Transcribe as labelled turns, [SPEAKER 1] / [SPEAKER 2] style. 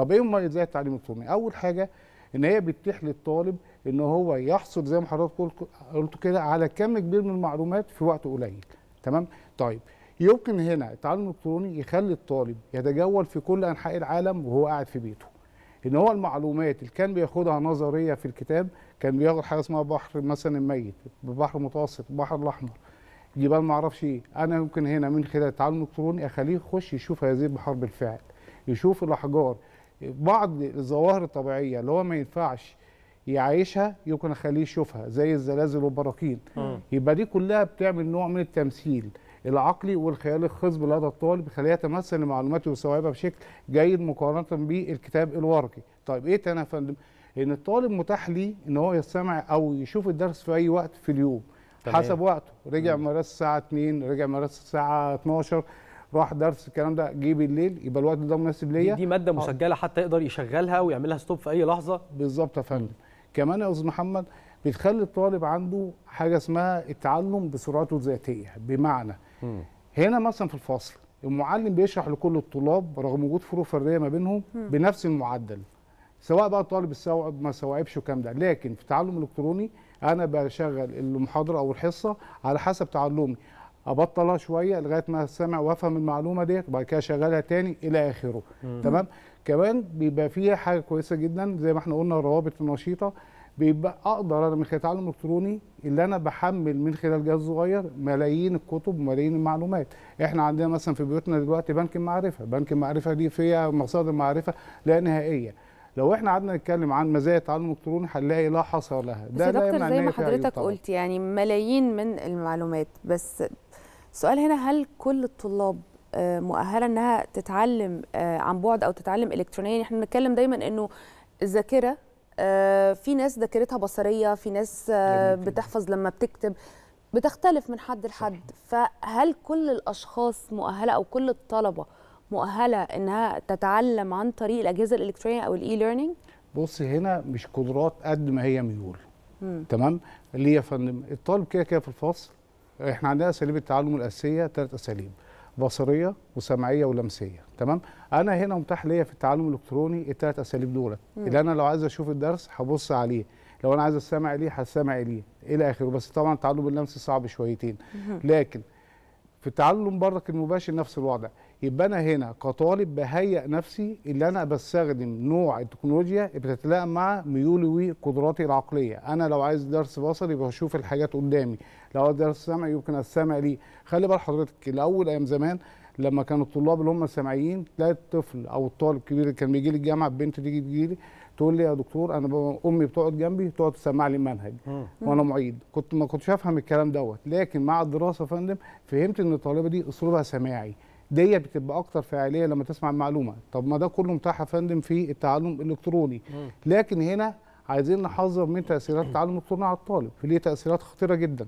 [SPEAKER 1] طب ايه مميزات التعليم الالكتروني اول حاجه ان هي بتتيح للطالب ان هو يحصل زي ما حضرتك قلت كده على كم كبير من المعلومات في وقت قليل تمام طيب يمكن هنا التعلم الالكتروني يخلي الطالب يتجول في كل انحاء العالم وهو قاعد في بيته ان هو المعلومات اللي كان بياخدها نظريه في الكتاب كان بياخد حاجه اسمها بحر مثلا الميت بحر متوسط البحر الاحمر جبال ما اعرفش ايه انا يمكن هنا من خلال التعلم الالكتروني اخليه يخش يشوف هذه البحار بالفعل يشوف الاحجار بعض الظواهر الطبيعيه اللي هو ما ينفعش يعيشها يمكن اخليه يشوفها زي الزلازل والبراكين يبقى دي كلها بتعمل نوع من التمثيل العقلي والخيال الخصب لدى الطالب يخليه يتمثل المعلومات ويستوعبها بشكل جيد مقارنه بالكتاب الورقي طيب ايه تاني يا فندم ان الطالب متاح ليه ان هو يستمع او يشوف الدرس في اي وقت في اليوم تمام. حسب وقته رجع مدرسه الساعه 2 رجع مدرسه الساعه 12 راح درس الكلام ده جه بالليل يبقى الوقت ده مناسب ليا دي, ماده آه. مسجله حتى يقدر يشغلها ويعملها ستوب في اي لحظه بالظبط يا فندم كمان يا استاذ محمد بتخلي الطالب عنده حاجه اسمها التعلم بسرعته الذاتيه بمعنى هنا مثلا في الفصل المعلم بيشرح لكل الطلاب رغم وجود فروق فرديه ما بينهم بنفس المعدل سواء بقى الطالب استوعب ما استوعبش والكلام ده لكن في التعلم الالكتروني انا بشغل المحاضره او الحصه على حسب تعلمي ابطلها شويه لغايه ما سامع وافهم المعلومه ديت وبعد كده اشغلها تاني الى اخره تمام كمان بيبقى فيها حاجه كويسه جدا زي ما احنا قلنا الروابط النشيطه بيبقى اقدر انا من خلال التعلم الالكتروني اللي انا بحمل من خلال جهاز صغير ملايين الكتب وملايين المعلومات احنا عندنا مثلا في بيوتنا دلوقتي بنك المعرفه بنك المعرفه دي فيها مصادر معرفه لا نهائيه لو احنا قعدنا نتكلم عن مزايا التعلم الالكتروني هنلاقي لا حصر لها ده بس يا دكتور زي ما حضرتك قلت
[SPEAKER 2] يعني ملايين من المعلومات بس السؤال هنا هل كل الطلاب آه، مؤهله انها تتعلم آه، عن بعد او تتعلم الكترونيا احنا بنتكلم دايما انه الذاكره آه، في ناس ذاكرتها بصريه في ناس بتحفظ لما بتكتب بتختلف من حد لحد فهل كل الاشخاص مؤهله او كل الطلبه مؤهله انها تتعلم عن طريق الاجهزه الالكترونيه او الاي ليرنينج
[SPEAKER 1] بص هنا مش قدرات قد ما هي ميول تمام ليه يا فندم الطالب كده كده في الفصل احنا عندنا اساليب التعلم الاساسيه ثلاث اساليب بصريه وسمعيه ولمسيه تمام انا هنا متاح ليا في التعلم الالكتروني الثلاث اساليب دولت اللي انا لو عايز اشوف الدرس هبص عليه لو انا عايز استمع ليه هستمع ليه الى اخره بس طبعا التعلم اللمسي صعب شويتين لكن في التعلم برضك المباشر نفس الوضع يبقى انا هنا كطالب بهيئ نفسي اللي انا بستخدم نوع التكنولوجيا بتتلائم مع ميولي وقدراتي العقليه انا لو عايز درس بصري بشوف الحاجات قدامي لو عايز درس سمعي يمكن استمع ليه خلي بال حضرتك الاول ايام زمان لما كان الطلاب اللي هم السامعيين تلاقي الطفل او الطالب الكبير اللي كان بيجي لي الجامعه البنت تيجي تجي لي تقول لي يا دكتور انا امي بتقعد جنبي تقعد تسمع لي المنهج وانا معيد كنت ما كنتش افهم الكلام دوت لكن مع الدراسه يا فندم فهمت ان الطالبه دي اسلوبها سماعي دي بتبقى اكتر فاعليه لما تسمع المعلومه طب ما ده كله متاح يا فندم في التعلم الالكتروني لكن هنا عايزين نحذر من تاثيرات التعلم الالكتروني على الطالب ليه تاثيرات خطيره جدا